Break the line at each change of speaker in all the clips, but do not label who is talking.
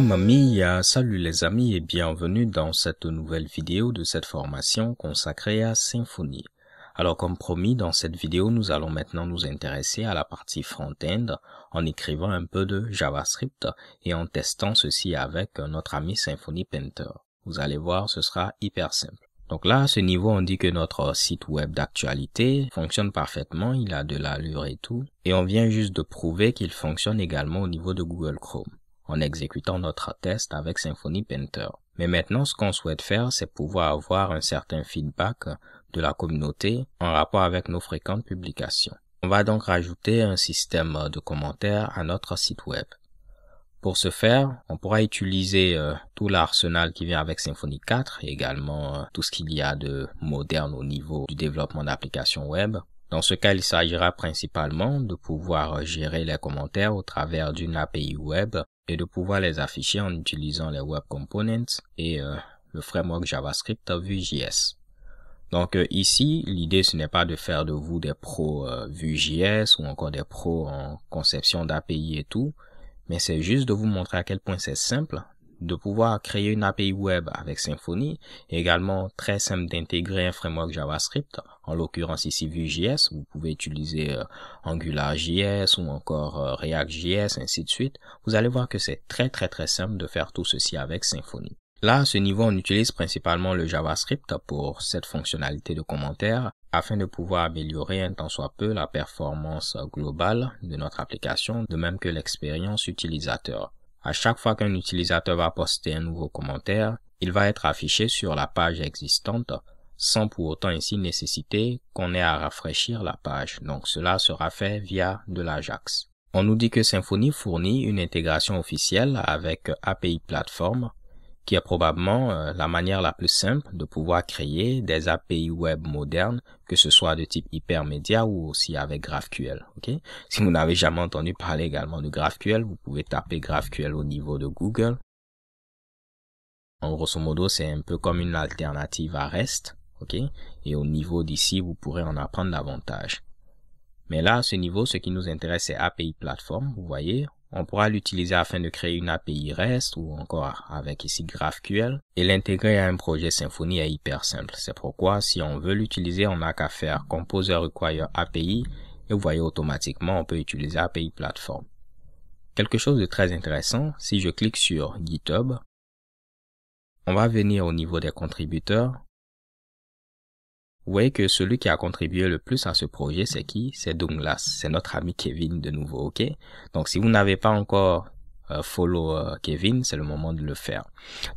Mamma salut les amis et bienvenue dans cette nouvelle vidéo de cette formation consacrée à Symfony. Alors comme promis, dans cette vidéo, nous allons maintenant nous intéresser à la partie front-end en écrivant un peu de JavaScript et en testant ceci avec notre ami Symfony Painter. Vous allez voir, ce sera hyper simple. Donc là, à ce niveau, on dit que notre site web d'actualité fonctionne parfaitement, il a de l'allure et tout. Et on vient juste de prouver qu'il fonctionne également au niveau de Google Chrome en exécutant notre test avec Symfony Painter. Mais maintenant, ce qu'on souhaite faire, c'est pouvoir avoir un certain feedback de la communauté en rapport avec nos fréquentes publications. On va donc rajouter un système de commentaires à notre site web. Pour ce faire, on pourra utiliser euh, tout l'arsenal qui vient avec Symfony 4 et également euh, tout ce qu'il y a de moderne au niveau du développement d'applications web. Dans ce cas, il s'agira principalement de pouvoir euh, gérer les commentaires au travers d'une API web et de pouvoir les afficher en utilisant les Web Components et euh, le framework JavaScript Vue.js. Donc euh, ici, l'idée ce n'est pas de faire de vous des pros euh, Vue.js ou encore des pros en conception d'API et tout, mais c'est juste de vous montrer à quel point c'est simple de pouvoir créer une API web avec Symfony également très simple d'intégrer un framework JavaScript. En l'occurrence ici Vue.js, vous pouvez utiliser euh, AngularJS ou encore euh, React.js, ainsi de suite. Vous allez voir que c'est très très très simple de faire tout ceci avec Symfony. Là, à ce niveau, on utilise principalement le JavaScript pour cette fonctionnalité de commentaire afin de pouvoir améliorer un tant soit peu la performance globale de notre application, de même que l'expérience utilisateur. À chaque fois qu'un utilisateur va poster un nouveau commentaire, il va être affiché sur la page existante sans pour autant ici nécessiter qu'on ait à rafraîchir la page. Donc cela sera fait via de l'Ajax. On nous dit que Symfony fournit une intégration officielle avec API Platform qui est probablement euh, la manière la plus simple de pouvoir créer des API web modernes, que ce soit de type hypermédia ou aussi avec GraphQL. ok Si vous n'avez jamais entendu parler également de GraphQL, vous pouvez taper GraphQL au niveau de Google. En grosso modo, c'est un peu comme une alternative à REST. ok Et au niveau d'ici, vous pourrez en apprendre davantage. Mais là, à ce niveau, ce qui nous intéresse, c'est API Platform. Vous voyez, on pourra l'utiliser afin de créer une API REST ou encore avec ici GraphQL et l'intégrer à un projet Symfony est hyper simple. C'est pourquoi si on veut l'utiliser, on n'a qu'à faire Composer Require API et vous voyez automatiquement on peut utiliser
API Platform. Quelque chose de très intéressant, si je clique sur GitHub, on va venir au niveau des contributeurs voyez que celui qui a contribué le plus à ce projet, c'est qui C'est Douglas, c'est notre ami Kevin de
nouveau, ok Donc si vous n'avez pas encore euh, follow euh, Kevin, c'est le moment de le faire.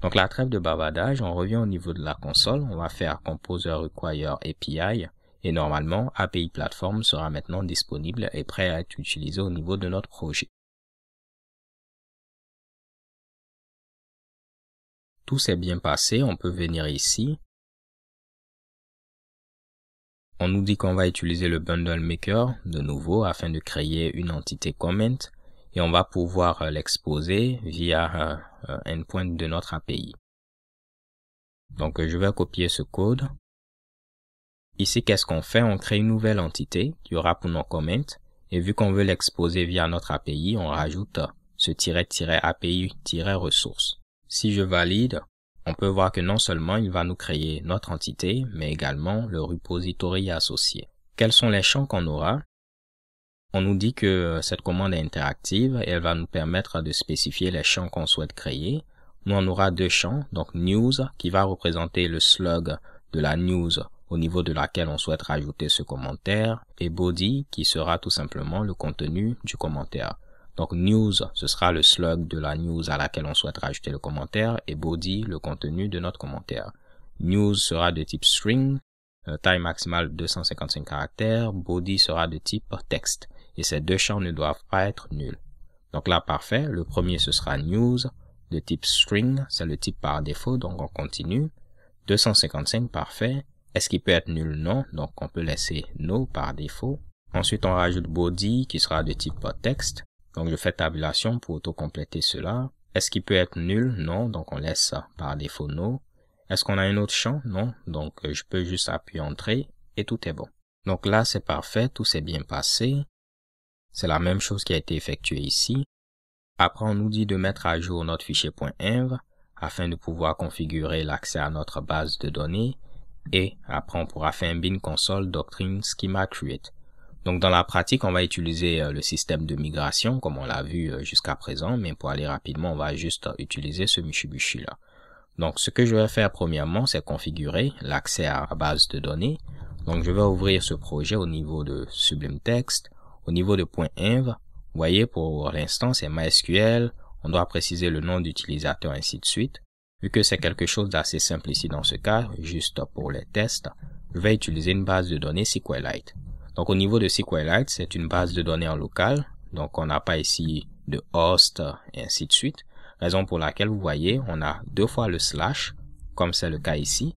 Donc la trêve de bavardage, on revient au niveau de la console, on va faire Composer Require
API et normalement API Platform sera maintenant disponible et prêt à être utilisé au niveau de notre projet. Tout s'est bien passé, on peut venir ici, on nous dit qu'on va utiliser le bundle maker de nouveau afin de créer une entité comment et on va pouvoir euh, l'exposer via euh, euh, un point de notre API. Donc je vais copier ce code. Ici, qu'est-ce qu'on fait On crée une nouvelle entité qui aura pour nom comment et vu qu'on veut
l'exposer via notre API, on rajoute ce tiret-api-ressource. Si je valide, on peut voir que non seulement il va nous créer notre entité, mais également le repository associé. Quels sont les champs qu'on aura On nous dit que euh, cette commande est interactive et elle va nous permettre de spécifier les champs qu'on souhaite créer. Nous on aura deux champs, donc news qui va représenter le slug de la news au niveau de laquelle on souhaite rajouter ce commentaire et body qui sera tout simplement le contenu du commentaire. Donc news, ce sera le slug de la news à laquelle on souhaite rajouter le commentaire et body, le contenu de notre commentaire. News sera de type string, euh, taille maximale 255 caractères, body sera de type texte. Et ces deux champs ne doivent pas être nuls. Donc là, parfait. Le premier, ce sera news de type string. C'est le type par défaut, donc on continue. 255, parfait. Est-ce qu'il peut être nul? Non. Donc on peut laisser no par défaut. Ensuite, on rajoute body qui sera de type texte. Donc je fais tabulation pour auto-compléter cela. Est-ce qu'il peut être nul Non, donc on laisse ça par défaut non. Est-ce qu'on a un autre champ Non, donc je peux juste appuyer entrée et tout est bon. Donc là c'est parfait, tout s'est bien passé. C'est la même chose qui a été effectuée ici. Après on nous dit de mettre à jour notre fichier .env afin de pouvoir configurer l'accès à notre base de données et après on pourra faire un bin console doctrine schema create. Donc dans la pratique, on va utiliser euh, le système de migration comme on l'a vu euh, jusqu'à présent, mais pour aller rapidement, on va juste utiliser ce Mishibushi là. Donc ce que je vais faire premièrement, c'est configurer l'accès à la base de données. Donc je vais ouvrir ce projet au niveau de Sublime Text, au niveau de .env. Vous voyez pour l'instant c'est MySQL, on doit préciser le nom d'utilisateur ainsi de suite. Vu que c'est quelque chose d'assez simple ici dans ce cas, juste pour les tests, je vais utiliser une base de données SQLite. Donc au niveau de SQLite, c'est une base de données en local. Donc on n'a pas ici de host et ainsi de suite. Raison pour laquelle vous voyez, on a deux fois le slash, comme c'est le cas ici.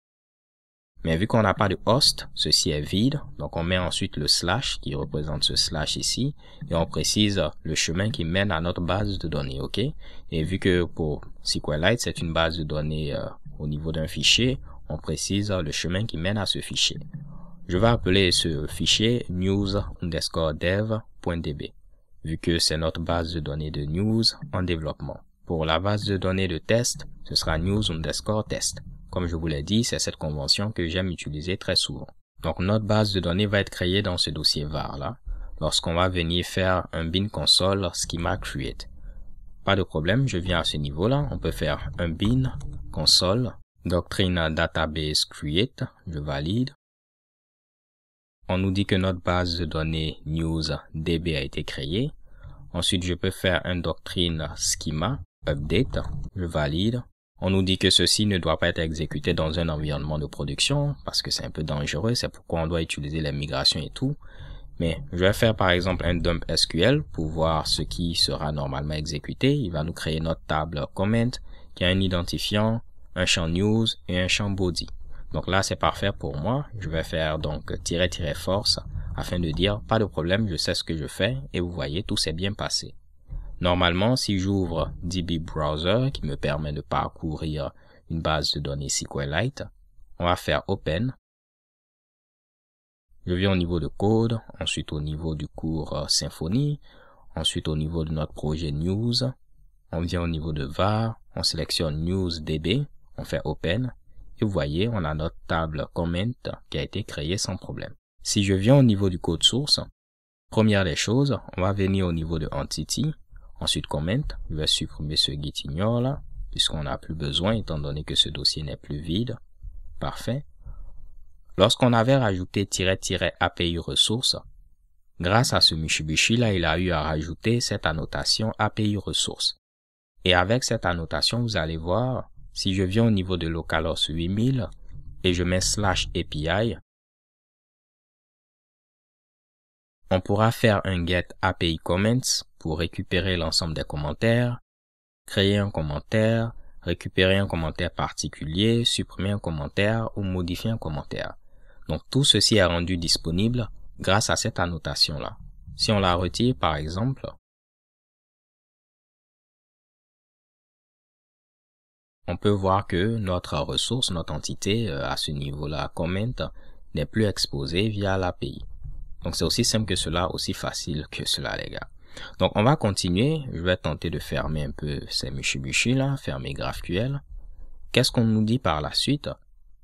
Mais vu qu'on n'a pas de host, ceci est vide. Donc on met ensuite le slash qui représente ce slash ici. Et on précise le chemin qui mène à notre base de données. ok Et vu que pour SQLite, c'est une base de données euh, au niveau d'un fichier, on précise le chemin qui mène à ce fichier. Je vais appeler ce fichier news underscore dev.db, vu que c'est notre base de données de news en développement. Pour la base de données de test, ce sera news underscore test. Comme je vous l'ai dit, c'est cette convention que j'aime utiliser très souvent. Donc notre base de données va être créée dans ce dossier var là, lorsqu'on va venir faire un bin console schema create. Pas de problème, je viens à ce niveau là, on peut faire un bin console doctrine database create, je valide, on nous dit que notre base de données news DB a été créée. Ensuite, je peux faire un doctrine schema update. Je valide. On nous dit que ceci ne doit pas être exécuté dans un environnement de production parce que c'est un peu dangereux. C'est pourquoi on doit utiliser la migration et tout. Mais je vais faire par exemple un dump SQL pour voir ce qui sera normalement exécuté. Il va nous créer notre table comment qui a un identifiant, un champ news et un champ body. Donc là, c'est parfait pour moi. Je vais faire donc tirer tirer force afin de dire pas de problème, je sais ce que je fais et vous voyez, tout s'est bien passé. Normalement, si j'ouvre DB Browser qui me permet de
parcourir une base de données SQLite, on va faire Open. Je viens au niveau de code, ensuite au niveau du cours euh, Symfony,
ensuite au niveau de notre projet News, on vient au niveau de var, on sélectionne News DB, on fait Open, et vous voyez, on a notre table comment qui a été créée sans problème. Si je viens au niveau du code source, première des choses, on va venir au niveau de entity, ensuite comment, je vais supprimer ce gitignore là, puisqu'on n'a plus besoin étant donné que ce dossier n'est plus vide. Parfait. Lorsqu'on avait rajouté "-api ressources", grâce à ce mishibishi là, il a eu à rajouter cette annotation API ressources. Et avec cette annotation, vous allez voir,
si je viens au niveau de localhost 8000 et je mets slash API, on pourra faire un get API comments pour récupérer l'ensemble des commentaires, créer un commentaire, récupérer
un commentaire particulier, supprimer un commentaire ou modifier un commentaire. Donc tout
ceci est rendu disponible grâce à cette annotation-là. Si on la retire par exemple, on peut voir que notre ressource, notre entité euh, à ce niveau-là, comment n'est
plus exposée via l'API. Donc c'est aussi simple que cela, aussi facile que cela les gars. Donc on va continuer, je vais tenter de fermer un peu ces mushibushi là, fermer GraphQL. Qu'est-ce qu'on nous dit par la suite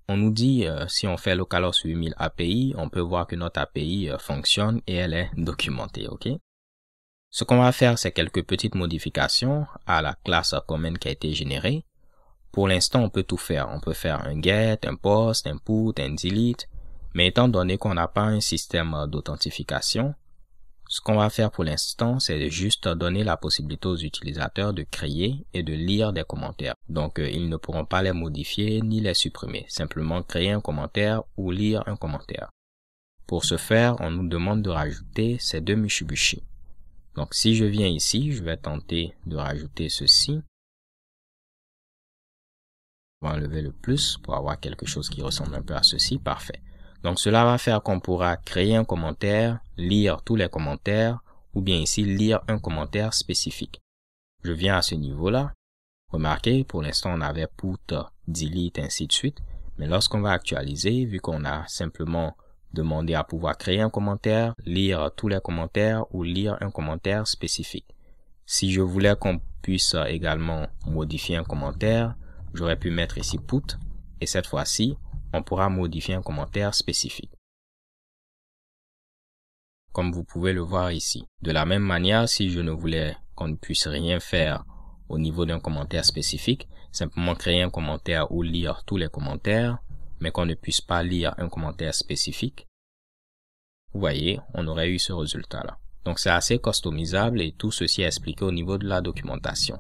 On nous dit euh, si on fait localhost 8000 API, on peut voir que notre API euh, fonctionne et elle est documentée, ok Ce qu'on va faire c'est quelques petites modifications à la classe comment qui a été générée pour l'instant, on peut tout faire. On peut faire un get, un post, un put, un delete. Mais étant donné qu'on n'a pas un système euh, d'authentification, ce qu'on va faire pour l'instant, c'est juste donner la possibilité aux utilisateurs de créer et de lire des commentaires. Donc, euh, ils ne pourront pas les modifier ni les supprimer. Simplement créer un commentaire ou lire un commentaire.
Pour ce faire, on nous demande de rajouter ces deux Mishibushi. Donc, si je viens ici, je vais tenter de rajouter ceci enlever le plus pour avoir quelque chose qui ressemble un peu à ceci. Parfait. Donc
cela va faire qu'on pourra créer un commentaire, lire tous les commentaires, ou bien ici lire un commentaire spécifique. Je viens à ce niveau-là. Remarquez, pour l'instant on avait put, delete, ainsi de suite. Mais lorsqu'on va actualiser, vu qu'on a simplement demandé à pouvoir créer un commentaire, lire tous les commentaires ou lire un commentaire spécifique. Si je voulais qu'on puisse également modifier un commentaire,
J'aurais pu mettre ici put et cette fois-ci, on pourra modifier un commentaire spécifique. Comme vous pouvez le voir ici. De la même manière, si je ne voulais qu'on ne puisse rien faire au niveau d'un commentaire spécifique, simplement
créer un commentaire ou lire tous les commentaires, mais qu'on ne puisse pas lire un commentaire spécifique, vous voyez, on aurait eu ce résultat-là. Donc c'est assez customisable et tout ceci est expliqué au niveau de la documentation.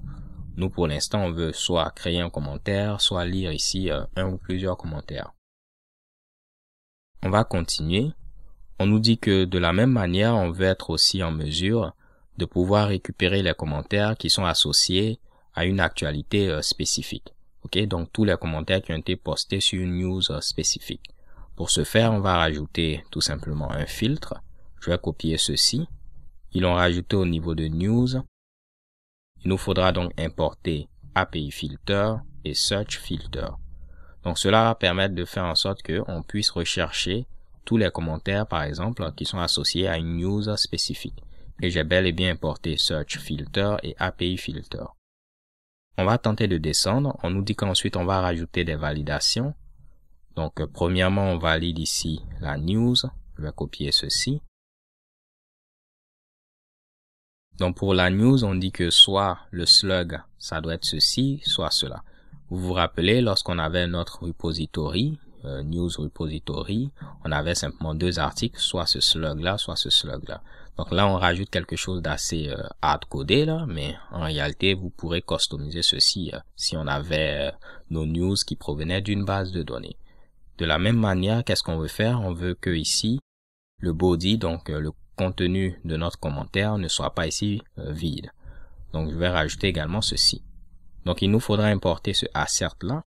Nous, pour l'instant, on veut soit créer un commentaire, soit lire ici euh, un ou plusieurs commentaires. On va continuer. On nous dit que de la même manière, on veut être aussi en mesure de pouvoir récupérer les commentaires qui sont associés à une actualité euh, spécifique. Ok, donc tous les commentaires qui ont été postés sur une news euh, spécifique. Pour ce faire, on va rajouter tout simplement un filtre. Je vais copier ceci. Ils l'ont rajouté au niveau de news. Il nous faudra donc importer API Filter et Search Filter. Donc cela va permettre de faire en sorte qu'on puisse rechercher tous les commentaires, par exemple, qui sont associés à une news spécifique. Et j'ai bel et bien importé Search Filter et API Filter. On va tenter de descendre. On nous dit
qu'ensuite on va rajouter des validations. Donc euh, premièrement, on valide ici la news. Je vais copier ceci. Donc pour la news, on dit que soit le slug, ça doit être ceci, soit cela.
Vous vous rappelez, lorsqu'on avait notre repository, euh, news repository, on avait simplement deux articles, soit ce slug-là, soit ce slug-là. Donc là, on rajoute quelque chose d'assez euh, hard-codé, là, mais en réalité, vous pourrez customiser ceci euh, si on avait nos news qui provenaient d'une base de données. De la même manière, qu'est-ce qu'on veut faire On veut que ici, le body, donc le contenu de notre commentaire, ne soit pas ici euh, vide. Donc je vais rajouter également ceci. Donc il nous faudra importer ce assert
là.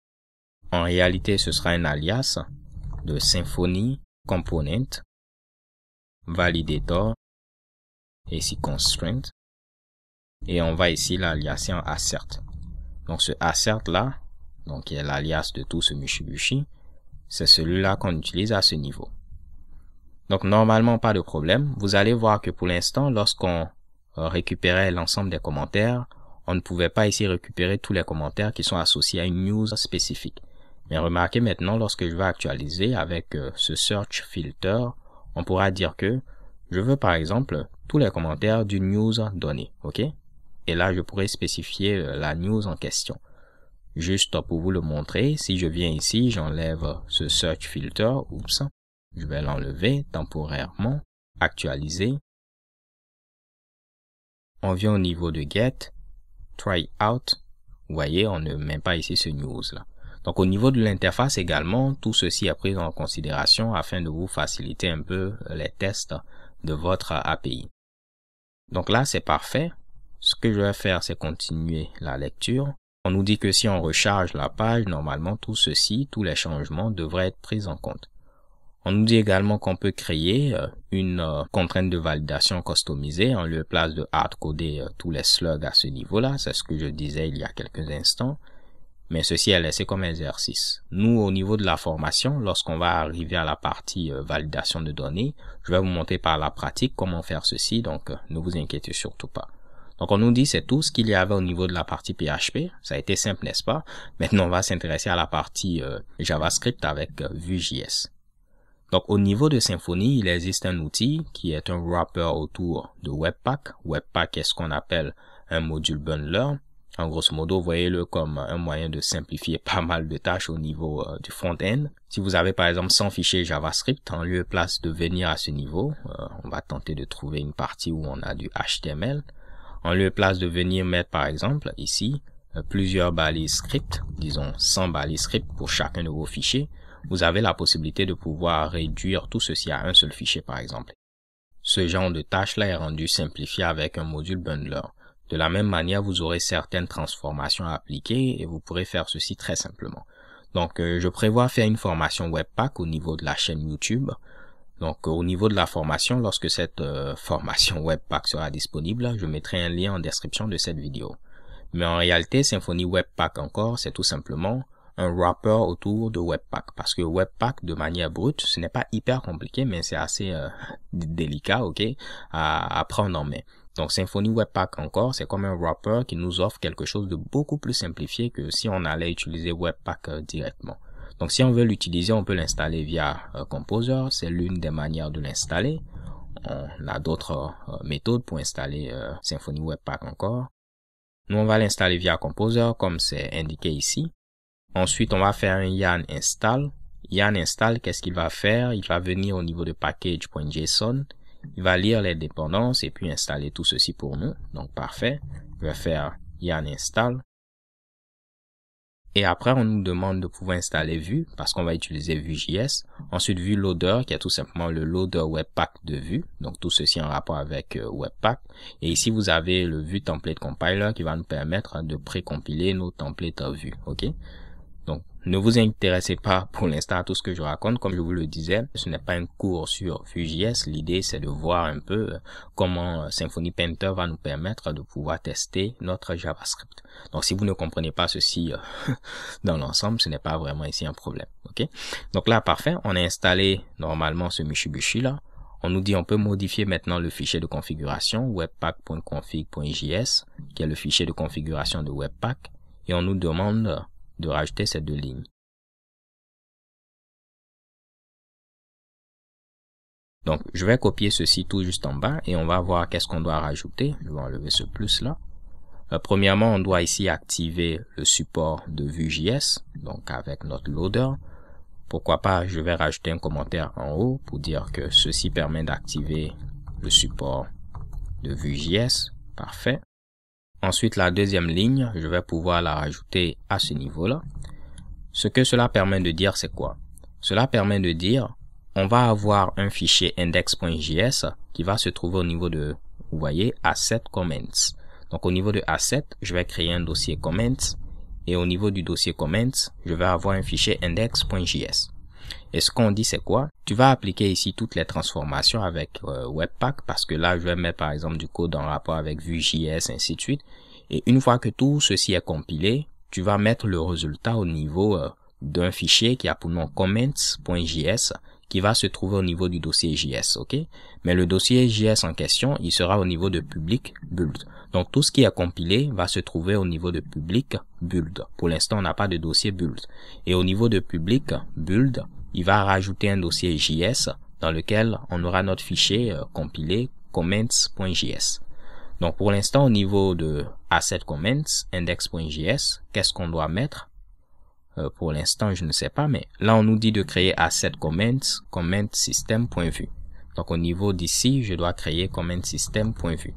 En réalité, ce sera un alias de Symfony Component Validator et si Constraint. Et on va ici l'aliaser en assert. Donc ce assert là,
donc qui est l'alias de tout ce mushibushi, c'est celui-là qu'on utilise à ce niveau. Donc normalement pas de problème. Vous allez voir que pour l'instant, lorsqu'on euh, récupérait l'ensemble des commentaires, on ne pouvait pas ici récupérer tous les commentaires qui sont associés à une news spécifique. Mais remarquez maintenant, lorsque je vais actualiser avec euh, ce search filter, on pourra dire que je veux par exemple tous les commentaires d'une news donnée, ok Et là, je pourrais spécifier euh, la news en question. Juste
pour vous le montrer, si je viens ici, j'enlève ce search filter, oups, je vais l'enlever temporairement, actualiser. On vient au niveau de get, try out. Vous voyez, on ne met pas ici ce
news là. Donc au niveau de l'interface également, tout ceci est pris en considération afin de vous faciliter un peu les tests de votre API. Donc là, c'est parfait. Ce que je vais faire, c'est continuer la lecture. On nous dit que si on recharge la page, normalement tout ceci, tous les changements devraient être pris en compte. On nous dit également qu'on peut créer euh, une euh, contrainte de validation customisée en lieu place de hardcoder euh, tous les slugs à ce niveau-là. C'est ce que je disais il y a quelques instants. Mais ceci est laissé comme exercice. Nous, au niveau de la formation, lorsqu'on va arriver à la partie validation de données, je vais vous montrer par la pratique comment faire ceci, donc ne vous inquiétez surtout pas. Donc on nous dit c'est tout ce qu'il y avait au niveau de la partie PHP. Ça a été simple, n'est-ce pas Maintenant on va s'intéresser à la partie JavaScript avec Vue.js. Donc, au niveau de Symfony, il existe un outil qui est un wrapper autour de Webpack. Webpack est ce qu'on appelle un module bundler. En grosso modo, voyez-le comme un moyen de simplifier pas mal de tâches au niveau euh, du front-end. Si vous avez par exemple 100 fichiers JavaScript, en lieu place de venir à ce niveau, euh, on va tenter de trouver une partie où on a du HTML. En lieu place de venir mettre par exemple ici euh, plusieurs balises script, disons 100 balises script pour chacun de vos fichiers, vous avez la possibilité de pouvoir réduire tout ceci à un seul fichier par exemple. Ce genre de tâche-là est rendu simplifié avec un module bundler. De la même manière, vous aurez certaines transformations à appliquer et vous pourrez faire ceci très simplement. Donc, euh, je prévois faire une formation Webpack au niveau de la chaîne YouTube. Donc, euh, au niveau de la formation, lorsque cette euh, formation Webpack sera disponible, je mettrai un lien en description de cette vidéo. Mais en réalité, Symfony Webpack encore, c'est tout simplement un wrapper autour de Webpack. Parce que Webpack, de manière brute, ce n'est pas hyper compliqué, mais c'est assez euh, délicat, ok, à, prendre en main. Donc Symfony Webpack encore, c'est comme un wrapper qui nous offre quelque chose de beaucoup plus simplifié que si on allait utiliser Webpack euh, directement. Donc si on veut l'utiliser, on peut l'installer via euh, Composer, c'est l'une des manières de l'installer. On a d'autres méthodes pour installer Symfony Webpack encore. Nous, on va l'installer via Composer comme c'est indiqué ici. Ensuite, on va faire un yarn install. Yarn install, qu'est-ce qu'il va faire? Il va venir au niveau de package.json. Il va lire les dépendances et puis installer tout ceci pour nous. Donc, parfait. On va faire yarn install. Et après, on nous demande de pouvoir installer Vue parce qu'on va utiliser Vue.js. Ensuite, Vue Loader qui est tout simplement le Loader Webpack de Vue. Donc, tout ceci en rapport avec euh, Webpack. Et ici, vous avez le Vue Template Compiler qui va nous permettre de précompiler nos templates Vue. OK? Ne vous intéressez pas pour l'instant à tout ce que je raconte. Comme je vous le disais, ce n'est pas un cours sur fujis L'idée, c'est de voir un peu euh, comment euh, Symfony Painter va nous permettre de pouvoir tester notre JavaScript. Donc, si vous ne comprenez pas ceci euh, dans l'ensemble, ce n'est pas vraiment ici un problème. OK? Donc là, parfait. On a installé normalement ce mishibushi là. On nous dit on peut modifier maintenant le fichier de configuration webpack.config.js
qui est le fichier de configuration de webpack et on nous demande de rajouter ces deux lignes. Donc, je vais copier ceci tout juste en bas et on va voir qu'est-ce qu'on doit rajouter. Je vais enlever
ce plus là. Euh, premièrement, on doit ici activer le support de Vue.js, donc avec notre loader. Pourquoi pas, je vais rajouter un commentaire en haut pour dire que ceci permet d'activer le support de Vue.js. Parfait. Ensuite, la deuxième ligne, je vais pouvoir la rajouter à ce niveau-là. Ce que cela permet de dire, c'est quoi Cela permet de dire, on va avoir un fichier index.js qui va se trouver au niveau de, vous voyez, asset comments. Donc au niveau de asset, je vais créer un dossier comments et au niveau du dossier comments, je vais avoir un fichier index.js. Et ce qu'on dit, c'est quoi Tu vas appliquer ici toutes les transformations avec euh, Webpack parce que là, je vais mettre par exemple du code en rapport avec Vue.js, ainsi de suite. Et une fois que tout ceci est compilé, tu vas mettre le résultat au niveau euh, d'un fichier qui a pour nom comments.js qui va se trouver au niveau du dossier JS, ok Mais le dossier JS en question, il sera au niveau de public build. Donc tout ce qui est compilé va se trouver au niveau de public build. Pour l'instant, on n'a pas de dossier build. Et au niveau de public build, il va rajouter un dossier JS dans lequel on aura notre fichier euh, compilé comments.js. Donc pour l'instant, au niveau de asset comments index.js, qu'est-ce qu'on doit mettre euh, pour l'instant, je ne sais pas, mais là, on nous dit de créer asset comments, comment system point vue. Donc, au niveau d'ici, je dois créer comment system point vue.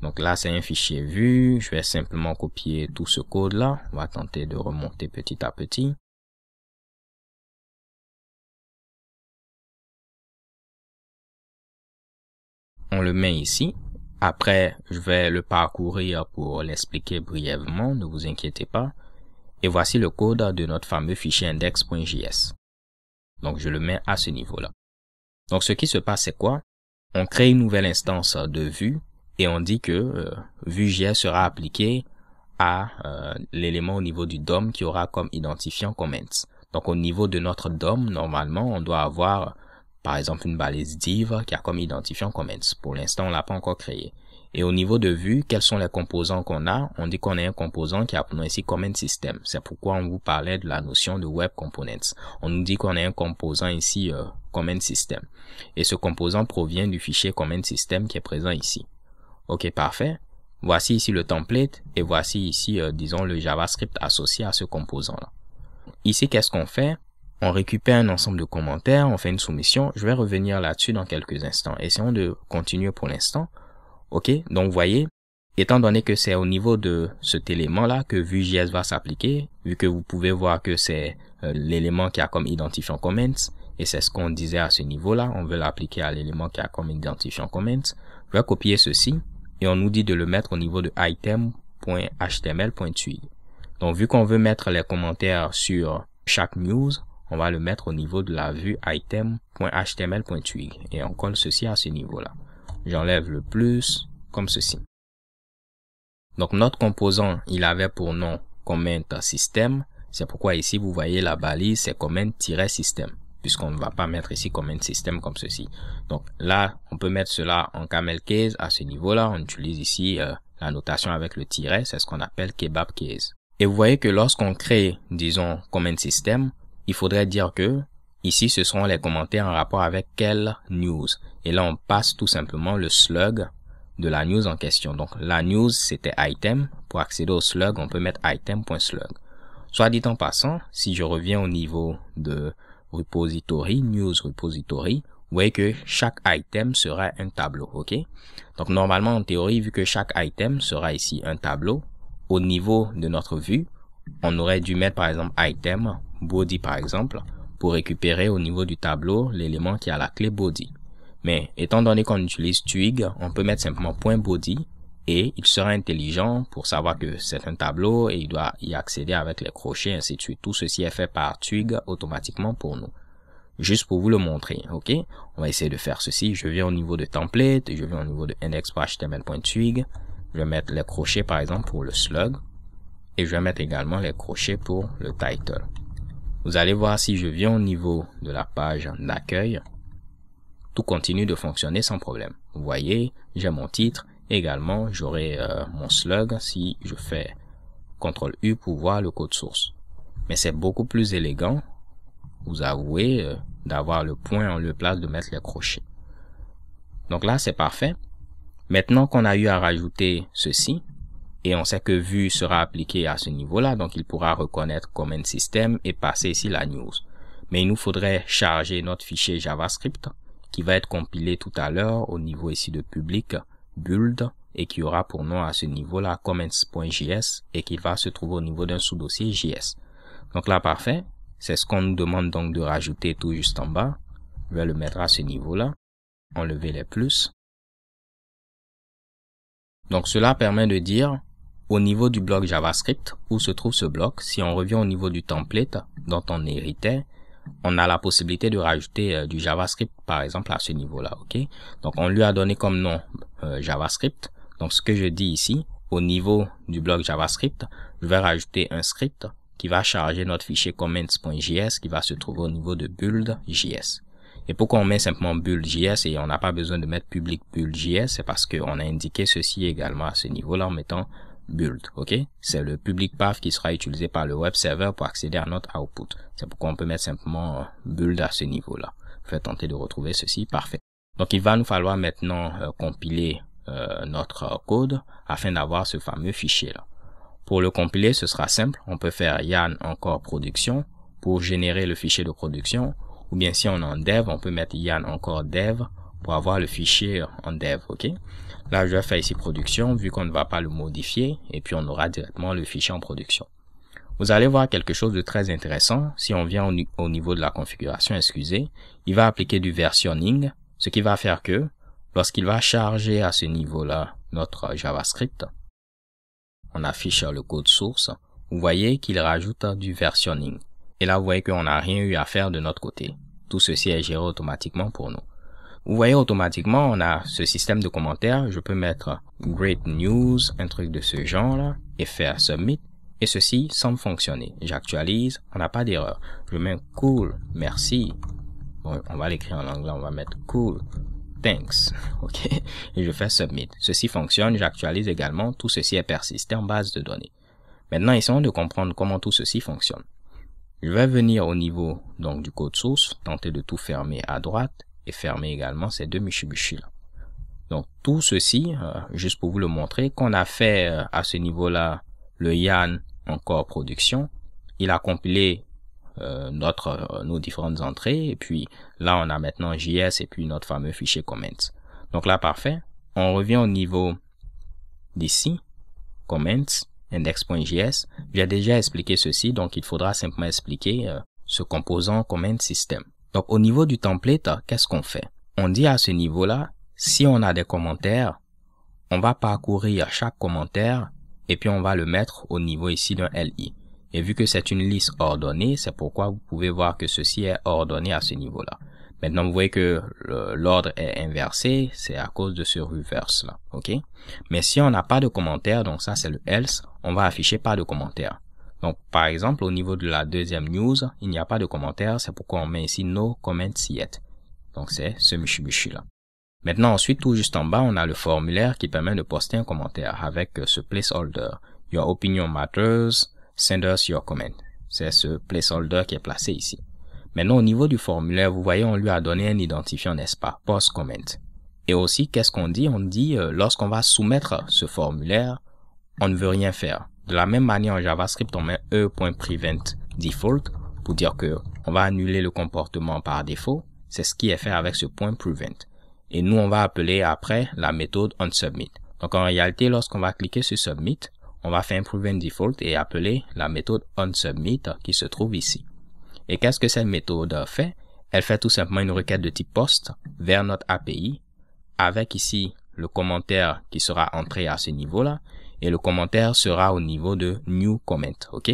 Donc là,
c'est un fichier vue. Je vais simplement copier tout ce code là. On va tenter de remonter petit à petit. On le met ici. Après, je vais le parcourir pour l'expliquer brièvement. Ne vous inquiétez pas. Et voici le
code de notre fameux fichier index.js. Donc je le mets à ce niveau-là. Donc ce qui se passe, c'est quoi On crée une nouvelle instance de vue et on dit que euh, Vue.js sera appliqué à euh, l'élément au niveau du DOM qui aura comme identifiant comments. Donc au niveau de notre DOM, normalement, on doit avoir par exemple une balise div qui a comme identifiant comments. Pour l'instant, on l'a pas encore créé. Et au niveau de vue, quels sont les composants qu'on a On dit qu'on a un composant qui apprend ici Command System. C'est pourquoi on vous parlait de la notion de Web Components. On nous dit qu'on a un composant ici euh, Command System. Et ce composant provient du fichier Common System qui est présent ici. Ok, parfait. Voici ici le template et voici ici, euh, disons, le JavaScript associé à ce composant-là. Ici, qu'est-ce qu'on fait on récupère un ensemble de commentaires, on fait une soumission. Je vais revenir là-dessus dans quelques instants. Essayons de continuer pour l'instant. OK Donc, vous voyez, étant donné que c'est au niveau de cet élément-là que Vue.js va s'appliquer, vu que vous pouvez voir que c'est euh, l'élément qui a comme identifiant comments, et c'est ce qu'on disait à ce niveau-là, on veut l'appliquer à l'élément qui a comme identifiant comments. Je vais copier ceci, et on nous dit de le mettre au niveau de item.html.twig. Donc, vu qu'on veut mettre les commentaires sur chaque news, on va le mettre au niveau de la vue item.html.twig et on colle ceci à ce niveau-là j'enlève le plus, comme ceci. Donc notre composant, il avait pour nom comment système. C'est pourquoi ici, vous voyez la balise, c'est comment-système, puisqu'on ne va pas mettre ici comment système comme ceci. Donc là, on peut mettre cela en camel case à ce niveau-là. On utilise ici euh, la notation avec le tiret, c'est ce qu'on appelle kebab case. Et vous voyez que lorsqu'on crée, disons, comment système, il faudrait dire que Ici, ce seront les commentaires en rapport avec quelle news. Et là, on passe tout simplement le slug de la news en question. Donc, la news, c'était item. Pour accéder au slug, on peut mettre item.slug. Soit dit en passant, si je reviens au niveau de repository, news repository, vous voyez que chaque item sera un tableau, ok? Donc, normalement, en théorie, vu que chaque item sera ici un tableau, au niveau de notre vue, on aurait dû mettre, par exemple, item, body, par exemple, pour récupérer au niveau du tableau l'élément qui a la clé body. Mais étant donné qu'on utilise twig, on peut mettre simplement point .body et il sera intelligent pour savoir que c'est un tableau et il doit y accéder avec les crochets, ainsi de suite. Tout ceci est fait par twig automatiquement pour nous. Juste pour vous le montrer, ok On va essayer de faire ceci. Je viens au niveau de template, je viens au niveau de index.html.twig. Je vais mettre les crochets par exemple pour le slug et je vais mettre également les crochets pour le title. Vous allez voir si je viens au niveau de la page d'accueil, tout continue de fonctionner sans problème. Vous voyez, j'ai mon titre, également j'aurai euh, mon slug si je fais CTRL U pour voir le code source. Mais c'est beaucoup plus élégant, vous avouez, euh, d'avoir le point en lieu place de mettre les crochets. Donc là, c'est parfait. Maintenant qu'on a eu à rajouter ceci, et on sait que Vue sera appliqué à ce niveau-là, donc il pourra reconnaître un System et passer ici la news. Mais il nous faudrait charger notre fichier JavaScript qui va être compilé tout à l'heure au niveau ici de public, build, et qui aura pour nom à ce niveau-là comments.js et qui va se trouver au niveau d'un sous-dossier JS.
Donc là, parfait. C'est ce qu'on nous demande donc de rajouter tout juste en bas. Je vais le mettre à ce niveau-là. Enlever les plus. Donc cela permet de dire au niveau du bloc JavaScript, où se trouve ce bloc, si on revient au niveau du
template dont on héritait, on a la possibilité de rajouter euh, du JavaScript, par exemple, à ce niveau-là, ok? Donc, on lui a donné comme nom euh, JavaScript. Donc, ce que je dis ici, au niveau du bloc JavaScript, je vais rajouter un script qui va charger notre fichier comments.js qui va se trouver au niveau de build.js. Et pourquoi on met simplement build.js et on n'a pas besoin de mettre public build.js, c'est parce qu'on a indiqué ceci également à ce niveau-là en mettant build, ok C'est le public path qui sera utilisé par le web server pour accéder à notre output. C'est pourquoi on peut mettre simplement euh, build à ce niveau-là. Je vais tenter de retrouver ceci, parfait. Donc il va nous falloir maintenant euh, compiler euh, notre code afin d'avoir ce fameux fichier-là. Pour le compiler, ce sera simple. On peut faire yarn encore production pour générer le fichier de production. Ou bien si on est en dev, on peut mettre yarn encore dev pour avoir le fichier en dev, ok Là, je vais faire ici production, vu qu'on ne va pas le modifier, et puis on aura directement le fichier en production. Vous allez voir quelque chose de très intéressant. Si on vient au, niveau de la configuration, excusez, il va appliquer du versionning, ce qui va faire que, lorsqu'il va charger à ce niveau-là notre JavaScript, on affiche le code source, vous voyez qu'il rajoute du versionning. Et là, vous voyez qu'on n'a rien eu à faire de notre côté. Tout ceci est géré automatiquement pour nous. Vous voyez, automatiquement, on a ce système de commentaires. Je peux mettre great news, un truc de ce genre-là, et faire submit. Et ceci semble fonctionner. J'actualise, on n'a pas d'erreur. Je mets cool, merci. on va l'écrire en anglais, on va mettre cool, thanks. OK? Et je fais submit. Ceci fonctionne, j'actualise également. Tout ceci est persisté en base de données. Maintenant, essayons de comprendre comment tout ceci fonctionne. Je vais venir au niveau donc du code source, tenter de tout fermer à droite et fermer également ces deux michibuchis. -là. Donc tout ceci, euh, juste pour vous le montrer, qu'on a fait euh, à ce niveau-là le YAN encore production. Il a compilé euh, notre nos différentes entrées et puis là on a maintenant JS et puis notre fameux fichier comments. Donc là parfait. On revient au niveau d'ici comments index.js. J'ai déjà expliqué ceci donc il faudra simplement expliquer ce composant comment système. Donc au niveau du template, qu'est-ce qu'on fait On dit à ce niveau-là, si on a des commentaires, on va parcourir chaque commentaire et puis on va le mettre au niveau ici d'un LI. Et vu que c'est une liste ordonnée, c'est pourquoi vous pouvez voir que ceci est ordonné à ce niveau-là. Maintenant, vous voyez que l'ordre est inversé, c'est à cause de ce reverse là, ok? Mais si on n'a pas de commentaires, donc ça c'est le else, on va afficher pas de commentaires. Donc, par exemple, au niveau de la deuxième news, il n'y a pas de commentaire, c'est pourquoi on met ici no comments yet. Donc, c'est ce Mishibishi là. Maintenant, ensuite, tout juste en bas, on a le formulaire qui permet de poster un commentaire avec ce placeholder. Your opinion matters, send us your comment. C'est ce placeholder qui est placé ici. Maintenant, au niveau du formulaire, vous voyez, on lui a donné un identifiant, n'est-ce pas? Post comment. Et aussi, qu'est-ce qu'on dit? On dit, euh, lorsqu'on va soumettre ce formulaire, on ne veut rien faire. De la même manière, en JavaScript, on met e.preventDefault » default pour dire que on va annuler le comportement par défaut. C'est ce qui est fait avec ce point prevent. Et nous, on va appeler après la méthode onSubmit. Donc, en réalité, lorsqu'on va cliquer sur submit, on va faire un prevent default et appeler la méthode onSubmit qui se trouve ici. Et qu'est-ce que cette méthode fait? Elle fait tout simplement une requête de type post vers notre API avec ici le commentaire qui sera entré à ce niveau-là et le commentaire sera au niveau de new comment, ok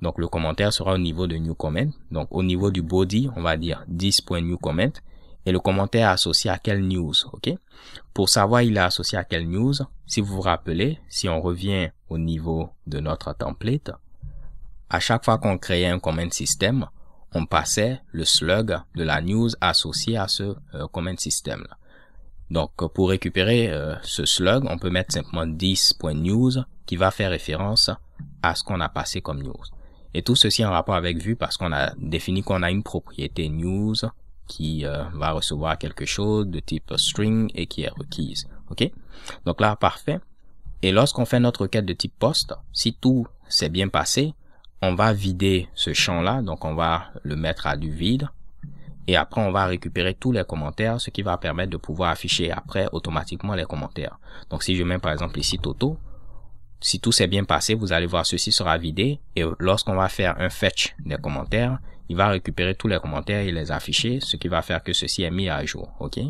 Donc le commentaire sera au niveau de new comment. Donc au niveau du body, on va dire 10.new comment et le commentaire associé à quelle news, ok Pour savoir il est associé à quelle news, si vous vous rappelez, si on revient au niveau de notre template, à chaque fois qu'on créait un comment système, on passait le slug de la news associée à ce euh, comment système là. Donc, euh, pour récupérer euh, ce slug, on peut mettre simplement 10.news qui va faire référence à ce qu'on a passé comme news. Et tout ceci en rapport avec vue parce qu'on a défini qu'on a une propriété news qui euh, va recevoir quelque chose de type string et qui est requise. OK? Donc là, parfait. Et lorsqu'on fait notre requête de type post, si tout s'est bien passé, on va vider ce champ-là, donc on va le mettre à du vide et après, on va récupérer tous les commentaires, ce qui va permettre de pouvoir afficher après automatiquement les commentaires. Donc, si je mets par exemple ici Toto, si tout s'est bien passé, vous allez voir ceci sera vidé et lorsqu'on va faire un fetch des commentaires, il va récupérer tous les commentaires et les afficher, ce qui va faire que ceci est mis à jour, ok?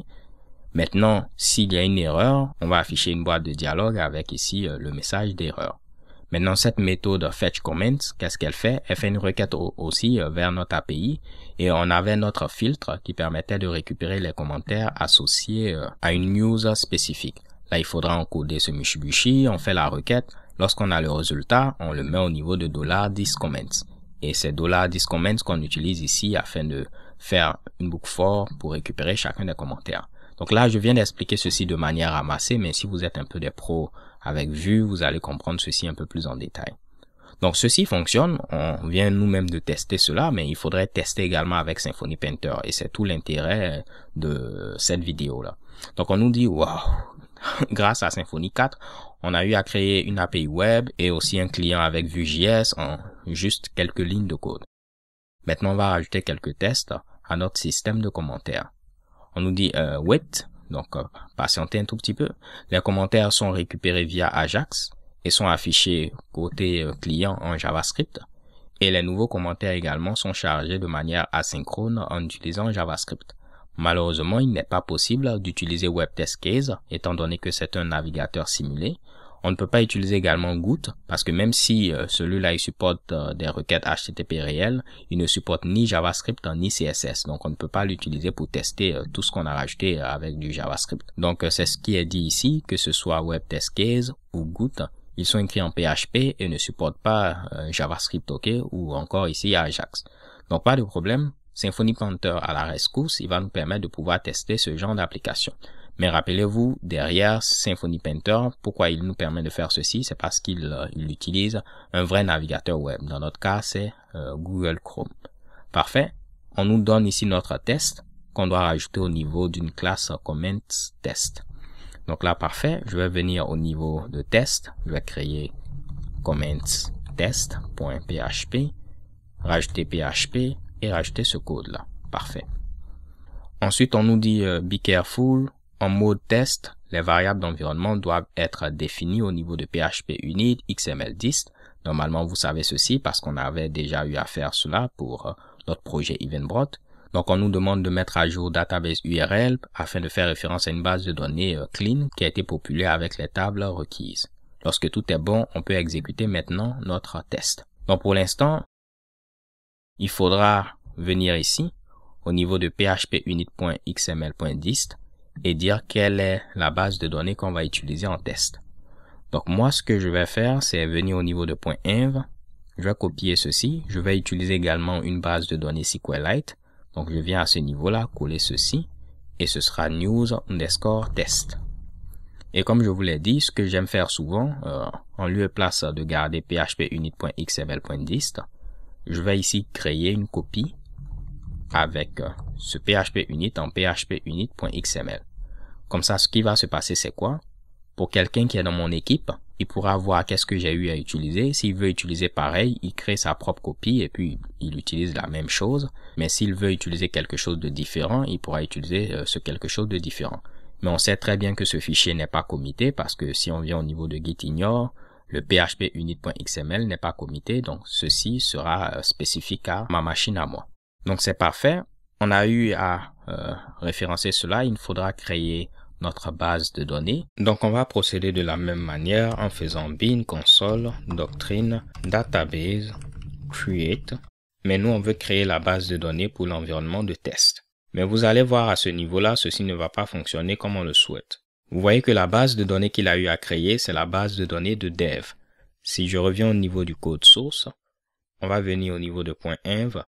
Maintenant, s'il y a une erreur, on va afficher une boîte de dialogue avec ici euh, le message d'erreur. Maintenant, cette méthode fetch comments, qu'est-ce qu'elle fait Elle fait une requête aussi euh, vers notre API et on avait notre filtre qui permettait de récupérer les commentaires associés euh, à une news spécifique. Là, il faudra encoder ce Mishibushi, on fait la requête. Lorsqu'on a le résultat, on le met au niveau de $10 comments. Et c'est $10 comments qu'on utilise ici afin de faire une boucle fort pour récupérer chacun des commentaires. Donc là, je viens d'expliquer ceci de manière ramassée, mais si vous êtes un peu des pros avec vue, vous allez comprendre ceci un peu plus en détail. Donc ceci fonctionne, on vient nous-mêmes de tester cela, mais il faudrait tester également avec Symfony Painter et c'est tout l'intérêt de cette vidéo-là. Donc on nous dit, wow, grâce à Symfony 4, on a eu à créer une API web et aussi un client avec Vue.js en juste quelques lignes de code. Maintenant on va ajouter quelques tests à notre système de commentaires. On nous dit, euh, wait, donc, euh, patientez un tout petit peu. Les commentaires sont récupérés via Ajax et sont affichés côté euh, client en JavaScript. Et les nouveaux commentaires également sont chargés de manière asynchrone en utilisant JavaScript. Malheureusement, il n'est pas possible d'utiliser WebTestCase étant donné que c'est un navigateur simulé. On ne peut pas utiliser également GOOT, parce que même si euh, celui-là il supporte euh, des requêtes HTTP réelles, il ne supporte ni JavaScript ni CSS. Donc on ne peut pas l'utiliser pour tester euh, tout ce qu'on a rajouté avec du JavaScript. Donc c'est ce qui est dit ici, que ce soit Web Test Case ou GOOT, ils sont écrits en PHP et ne supportent pas JavaScript, ok, ou encore ici Ajax. Donc pas de problème. Symfony Panther à la rescousse, il va nous permettre de pouvoir tester ce genre d'application. Mais rappelez-vous, derrière Symfony Painter, pourquoi il nous permet de faire ceci, c'est parce qu'il euh, utilise un vrai navigateur web. Dans notre cas, c'est euh, Google Chrome. Parfait. On nous donne ici notre test qu'on doit rajouter au niveau d'une classe comments test. Donc là, parfait. Je vais venir au niveau de test. Je vais créer comments test.php, rajouter PHP et rajouter ce code là. Parfait. Ensuite, on nous dit euh, be careful en mode test, les variables d'environnement doivent être définies au niveau de PHP xml Normalement, vous savez ceci parce qu'on avait déjà eu à faire cela pour euh, notre projet Evenbrot. Donc, on nous demande de mettre à jour database URL afin de faire référence à une base de données euh, clean qui a été populée avec les tables requises. Lorsque tout est bon, on peut exécuter maintenant notre test. Donc, pour l'instant, il faudra venir ici au niveau de phpunit.xml.dist et dire quelle est la base de données qu'on va utiliser en test. Donc moi, ce que je vais faire, c'est venir au niveau de point je vais copier ceci, je vais utiliser également une base de données SQLite, donc je viens à ce niveau-là, coller ceci, et ce sera news underscore test. Et comme je vous l'ai dit, ce que j'aime faire souvent, euh, en lieu et place de garder phpunit.xml.dist, je vais ici créer une copie avec euh, ce PHP en phpunit.xml Comme ça, ce qui va se passer, c'est quoi Pour quelqu'un qui est dans mon équipe, il pourra voir qu'est-ce que j'ai eu à utiliser. S'il veut utiliser pareil, il crée sa propre copie et puis il utilise la même chose. Mais s'il veut utiliser quelque chose de différent, il pourra utiliser euh, ce quelque chose de différent. Mais on sait très bien que ce fichier n'est pas commité parce que si on vient au niveau de git ignore, le phpunit.xml n'est pas commité, donc ceci sera euh, spécifique à ma machine à moi. Donc c'est parfait. On a eu à euh, référencer cela. Il faudra créer notre base de données. Donc on va procéder de la même manière en faisant bin console doctrine database create. Mais nous on veut créer la base de données pour l'environnement de test. Mais vous allez voir à ce niveau-là, ceci ne va pas fonctionner comme on le souhaite. Vous voyez que la base de données qu'il a eu à créer, c'est la base de données de dev. Si je reviens au niveau du code source, on va venir au niveau de .env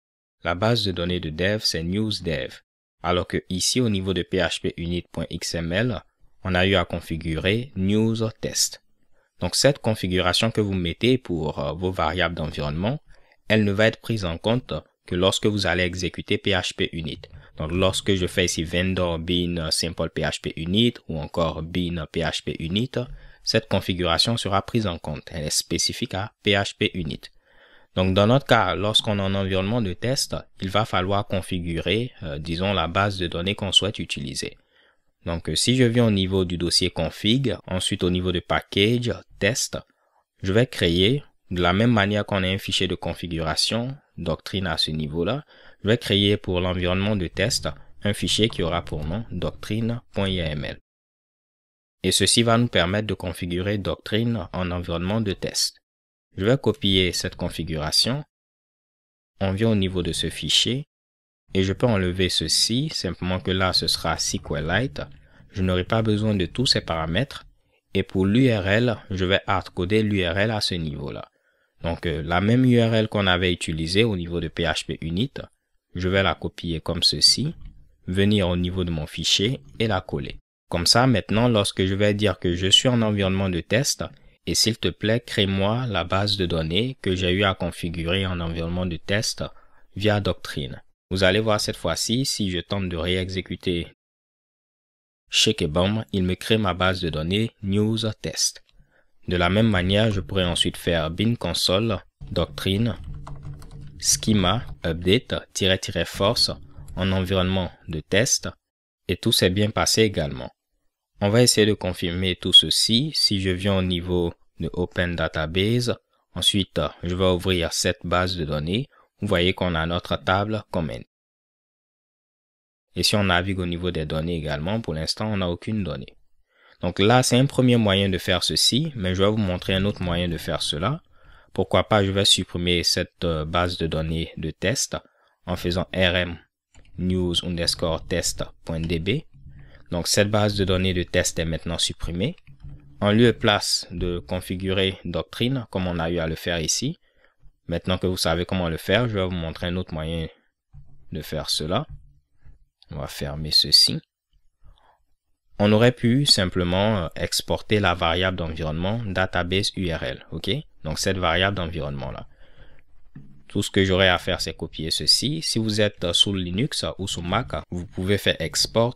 la base de données de dev, c'est newsdev. Alors que ici, au niveau de phpunit.xml, on a eu à configurer news test. Donc cette configuration que vous mettez pour euh, vos variables d'environnement, elle ne va être prise en compte que lorsque vous allez exécuter phpunit. Donc lorsque je fais ici vendor bin euh, simple phpunit ou encore bin euh, phpunit, cette configuration sera prise en compte. Elle est spécifique à phpunit. Donc dans notre cas, lorsqu'on est en environnement de test, il va falloir configurer, euh, disons, la base de données qu'on souhaite utiliser. Donc euh, si je viens au niveau du dossier config, ensuite au niveau de package, test, je vais créer, de la même manière qu'on a un fichier de configuration, doctrine à ce niveau-là, je vais créer pour l'environnement de test un fichier qui aura pour nom doctrine.yml. Et ceci va nous permettre de configurer doctrine en environnement de test. Je vais copier cette configuration. On vient au niveau de ce fichier et je peux enlever ceci, simplement que là ce sera SQLite. Je n'aurai pas besoin de tous ces paramètres et pour l'URL, je vais hardcoder l'URL à ce niveau-là. Donc euh, la même URL qu'on avait utilisée au niveau de PHP Unit, je vais la copier comme ceci, venir au niveau de mon fichier et la coller. Comme ça, maintenant, lorsque je vais dire que je suis en environnement de test, et s'il te plaît, crée-moi la base de données que j'ai eu à configurer en environnement de test via Doctrine. Vous allez voir cette fois-ci si je tente de réexécuter chez il me crée ma base de données news test. De la même manière, je pourrais ensuite faire bin console doctrine schema update-force en environnement de test et tout s'est bien passé également. On va essayer de confirmer tout ceci. Si je viens au niveau de Open Database, ensuite je vais ouvrir cette base de données. Vous voyez qu'on a notre table comment. Et si on navigue au niveau des données également, pour l'instant on n'a aucune donnée. Donc là, c'est un premier moyen de faire ceci, mais je vais vous montrer un autre moyen de faire cela. Pourquoi pas, je vais supprimer cette euh, base de données de test en faisant rm news underscore test.db donc cette base de données de test est maintenant supprimée. En lieu et place de configurer Doctrine, comme on a eu à le faire ici, maintenant que vous savez comment le faire, je vais vous montrer un autre moyen de faire cela. On va fermer ceci. On aurait pu simplement euh, exporter la variable d'environnement database URL. OK? Donc cette variable d'environnement là. Tout ce que j'aurais à faire, c'est copier ceci. Si vous êtes euh, sous Linux ou sous Mac, vous pouvez faire export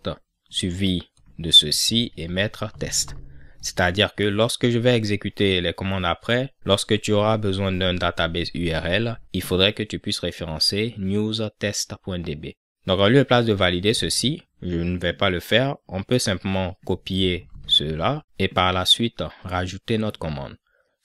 suivi de ceci et mettre test. C'est-à-dire que lorsque je vais exécuter les commandes après, lorsque tu auras besoin d'un database URL, il faudrait que tu puisses référencer newstest.db. Donc en lieu place de valider ceci, je ne vais pas le faire, on peut simplement copier cela et par la suite rajouter notre commande.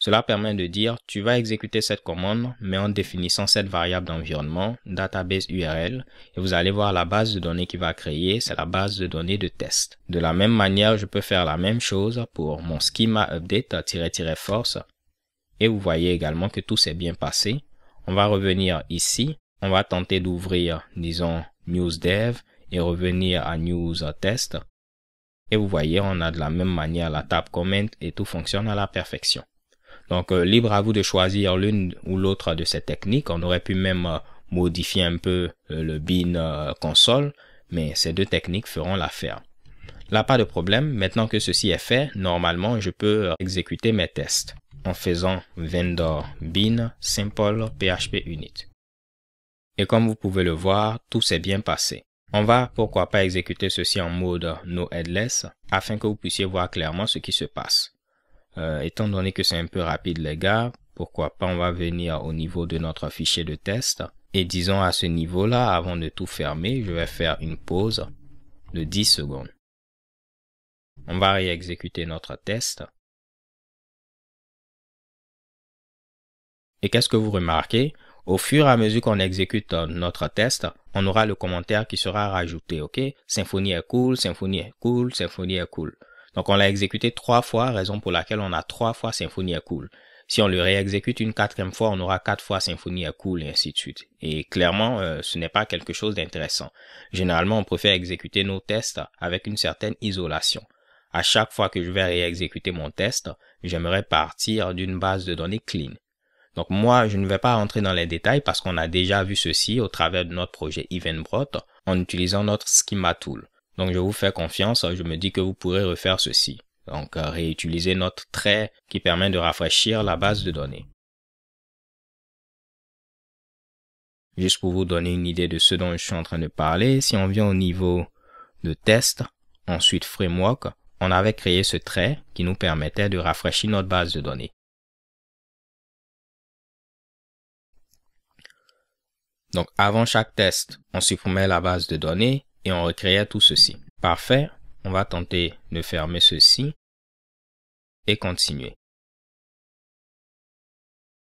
Cela permet de dire tu vas exécuter cette commande mais en définissant cette variable d'environnement database URL et vous allez voir la base de données qui va créer, c'est la base de données de test. De la même manière, je peux faire la même chose pour mon schema update-force et vous voyez également que tout s'est bien passé. On va revenir ici, on va tenter d'ouvrir disons news dev et revenir à news test et vous voyez on a de la même manière la table comment et tout fonctionne à la perfection. Donc, euh, libre à vous de choisir l'une ou l'autre de ces techniques. On aurait pu même euh, modifier un peu euh, le bin console, mais ces deux techniques feront l'affaire. Là, pas de problème. Maintenant que ceci est fait, normalement, je peux exécuter mes tests en faisant vendor bin simple php unit. Et comme vous pouvez le voir, tout s'est bien passé. On va pourquoi pas exécuter ceci en mode no headless afin que vous puissiez voir clairement ce qui se passe. Euh, étant donné que c'est un peu rapide les gars, pourquoi pas on va venir au niveau de notre fichier de test. Et
disons à ce niveau-là, avant de tout fermer, je vais faire une pause de 10 secondes. On va réexécuter notre test. Et qu'est-ce que vous remarquez Au fur et à mesure qu'on
exécute euh, notre test, on aura le commentaire qui sera rajouté, ok Symphonie est cool, Symphonie est cool, Symphonie est cool. Donc on l'a exécuté trois fois, raison pour laquelle on a trois fois Symfony à cool. Si on le réexécute une quatrième fois, on aura quatre fois Symfony à cool et ainsi de suite. Et clairement, euh, ce n'est pas quelque chose d'intéressant. Généralement, on préfère exécuter nos tests avec une certaine isolation. À chaque fois que je vais réexécuter mon test, j'aimerais partir d'une base de données clean. Donc moi, je ne vais pas rentrer dans les détails parce qu'on a déjà vu ceci au travers de notre projet EventBrot en utilisant notre schema tool. Donc je vous fais
confiance, je me dis que vous pourrez refaire ceci. Donc euh, réutiliser notre trait qui permet de rafraîchir la base de données. Juste pour vous donner une idée de ce dont je suis en train de parler, si on vient au niveau de test, ensuite framework, on avait créé ce trait qui nous permettait de rafraîchir notre base de données. Donc avant chaque test, on supprimait la base de données et on recréa tout ceci. Parfait, on va tenter de fermer ceci et continuer.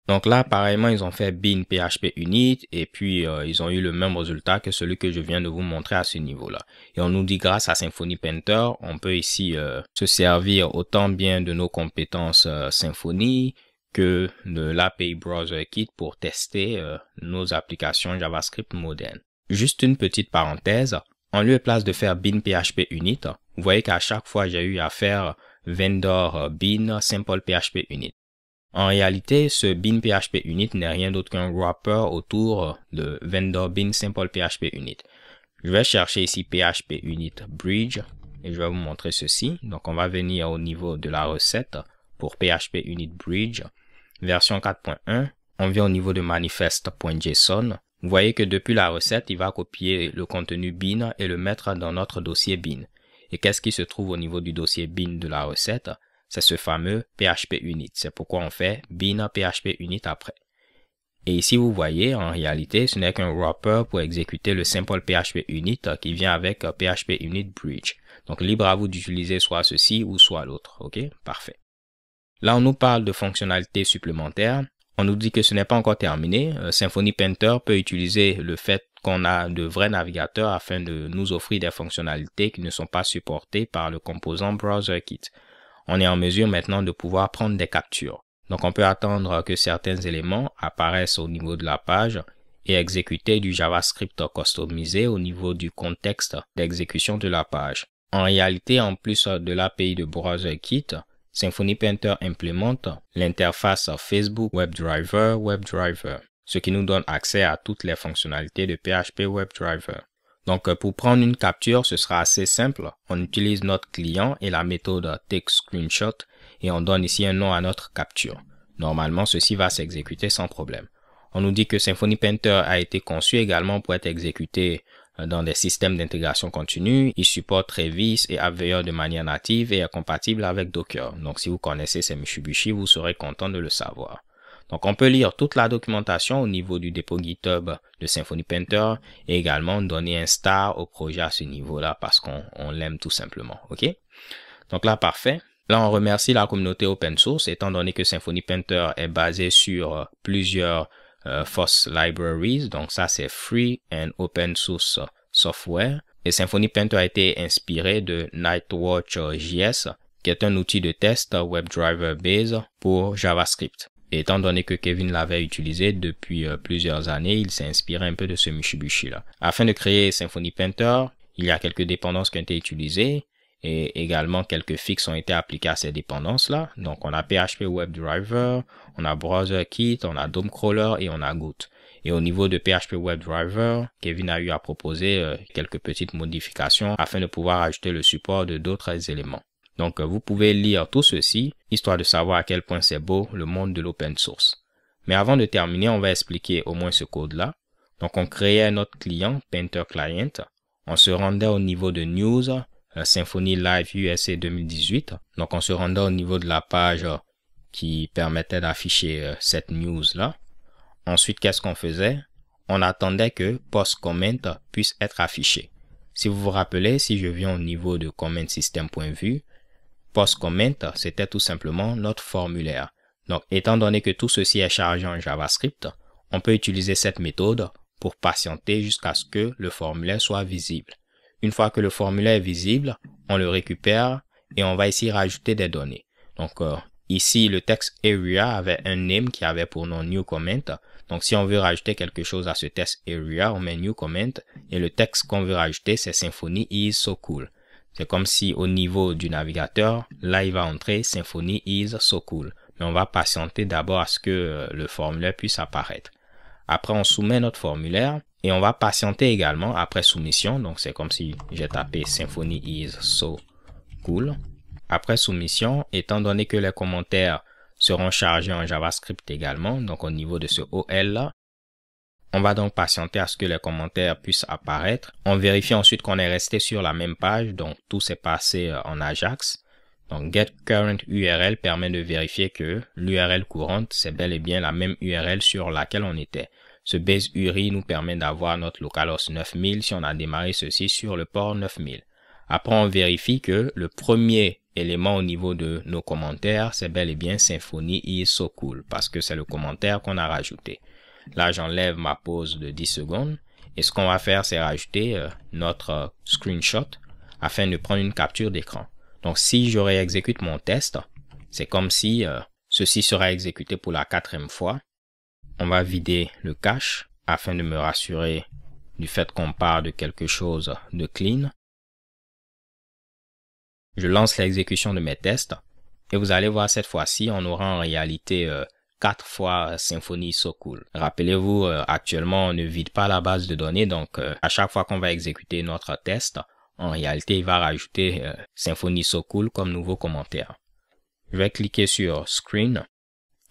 Donc là, pareillement, ils ont fait bin php Unit et
puis euh, ils ont eu le même résultat que celui que je viens de vous montrer à ce niveau-là. Et on nous dit grâce à Symfony Painter, on peut ici euh, se servir autant bien de nos compétences euh, Symfony que de l'API Browser Kit pour tester nos applications JavaScript modernes. Juste une petite parenthèse, en lieu place de faire bin PHP unit, vous voyez qu'à chaque fois j'ai eu à faire vendor euh, bin simple PHP unit. En réalité, ce bin PHP unit n'est rien d'autre qu'un wrapper autour de vendor bin simple PHP unit. Je vais chercher ici PHP unit bridge et je vais vous montrer ceci. Donc on va venir au niveau de la recette pour PHP unit bridge version 4.1. On vient au niveau de manifest.json vous voyez que depuis la recette, il va copier le contenu bin et le mettre dans notre dossier bin. Et qu'est-ce qui se trouve au niveau du dossier bin de la recette C'est ce fameux PHP unit. C'est pourquoi on fait bin PHP unit après. Et ici, vous voyez, en réalité, ce n'est qu'un wrapper pour exécuter le simple PHP unit qui vient avec PHP unit bridge. Donc, libre à vous d'utiliser soit ceci ou soit l'autre. OK Parfait. Là, on nous parle de fonctionnalités supplémentaires. On nous dit que ce n'est pas encore terminé. Euh, Symfony Painter peut utiliser le fait qu'on a de vrais navigateurs afin de nous offrir des fonctionnalités qui ne sont pas supportées par le composant BrowserKit. On est en mesure maintenant de pouvoir prendre des captures. Donc on peut attendre que certains éléments apparaissent au niveau de la page et exécuter du JavaScript customisé au niveau du contexte d'exécution de la page. En réalité, en plus de l'API de BrowserKit, Symfony Painter implémente l'interface Facebook WebDriver WebDriver, ce qui nous donne accès à toutes les fonctionnalités de PHP WebDriver. Donc euh, pour prendre une capture, ce sera assez simple. On utilise notre client et la méthode TakeScreenshot et on donne ici un nom à notre capture. Normalement, ceci va s'exécuter sans problème. On nous dit que Symfony Painter a été conçu également pour être exécuté euh, dans des systèmes d'intégration continue. Il supporte Travis et AppVeyor de manière native et est compatible avec Docker. Donc si vous connaissez ces Mitsubishi, vous serez content de le savoir. Donc on peut lire toute la documentation au niveau du dépôt GitHub de Symfony Painter et également donner un star au projet à ce niveau-là parce qu'on l'aime tout simplement. OK Donc là, parfait. Là, on remercie la communauté open source, étant donné que Symfony Painter est basé sur euh, plusieurs euh, Libraries. Donc ça, c'est Free and Open Source Software. Et Symfony Painter a été inspiré de Nightwatch JS, qui est un outil de test WebDriver Base pour JavaScript. étant donné que Kevin l'avait utilisé depuis euh, plusieurs années, il s'est inspiré un peu de ce mishibushi là. Afin de créer Symfony Painter, il y a quelques dépendances qui ont été utilisées, et également quelques fixes ont été appliqués à ces dépendances-là. Donc on a PHP WebDriver, on a BrowserKit, on a Domecrawler et on a Goot. Et au niveau de PHP WebDriver, Kevin a eu à proposer euh, quelques petites modifications afin de pouvoir ajouter le support de d'autres éléments. Donc euh, vous pouvez lire tout ceci, histoire de savoir à quel point c'est beau le monde de l'open source. Mais avant de terminer, on va expliquer au moins ce code-là. Donc on créait notre client, Painter Client, on se rendait au niveau de News, euh, Symphony Live USA 2018. Donc, on se rendait au niveau de la page euh, qui permettait d'afficher euh, cette news-là. Ensuite, qu'est-ce qu'on faisait On attendait que Post Comment puisse être affiché. Si vous vous rappelez, si je viens au niveau de Comment système Post Comment, c'était tout simplement notre formulaire. Donc, étant donné que tout ceci est chargé en JavaScript, on peut utiliser cette méthode pour patienter jusqu'à ce que le formulaire soit visible. Une fois que le formulaire est visible, on le récupère et on va ici rajouter des données. Donc euh, ici, le texte area avait un name qui avait pour nom new comment. Donc si on veut rajouter quelque chose à ce texte area, on met new comment et le texte qu'on veut rajouter, c'est symphony is so cool. C'est comme si au niveau du navigateur, là il va entrer symphony is so cool. Mais on va patienter d'abord à ce que euh, le formulaire puisse apparaître. Après, on soumet notre formulaire et on va patienter également après soumission. Donc, c'est comme si j'ai tapé "Symphony is so cool. Après soumission, étant donné que les commentaires seront chargés en JavaScript également, donc au niveau de ce OL là, on va donc patienter à ce que les commentaires puissent apparaître. On vérifie ensuite qu'on est resté sur la même page, donc tout s'est passé euh, en Ajax. Donc get current permet de vérifier que l'URL courante, c'est bel et bien la même URL sur laquelle on était. Ce base URI nous permet d'avoir notre localhost 9000 si on a démarré ceci sur le port 9000. Après, on vérifie que le premier élément au niveau de nos commentaires, c'est bel et bien Symfony is so cool parce que c'est le commentaire qu'on a rajouté. Là, j'enlève ma pause de 10 secondes et ce qu'on va faire, c'est rajouter euh, notre euh, screenshot afin de prendre une capture d'écran. Donc, si je réexécute mon test, c'est comme si euh, ceci sera exécuté pour la quatrième fois on va vider le cache afin de me rassurer du fait qu'on part de quelque chose de clean. Je lance l'exécution de mes tests et vous allez voir cette fois-ci, on aura en réalité euh, quatre 4 fois Symfony So Cool. Rappelez-vous, euh, actuellement, on ne vide pas la base de données, donc euh, à chaque fois qu'on va exécuter notre test, en réalité, il va rajouter Symfony So Cool comme nouveau commentaire. Je vais cliquer sur Screen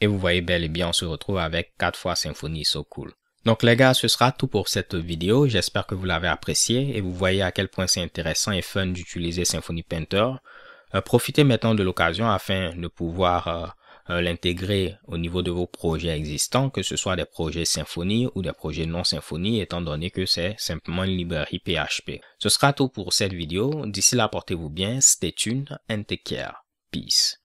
et vous voyez bel et bien, on se retrouve avec 4 fois Symfony So Cool. Donc les gars, ce sera tout pour cette vidéo. J'espère que vous l'avez apprécié et vous voyez à quel point c'est intéressant et fun d'utiliser Symfony Painter. Euh, profitez maintenant de l'occasion afin de pouvoir euh, euh, l'intégrer au niveau de vos projets existants, que ce soit des projets Symfony ou des projets non Symfony, étant donné que c'est simplement une librairie PHP. Ce sera tout pour cette vidéo. D'ici là, portez-vous bien, stay tuned and take care. Peace.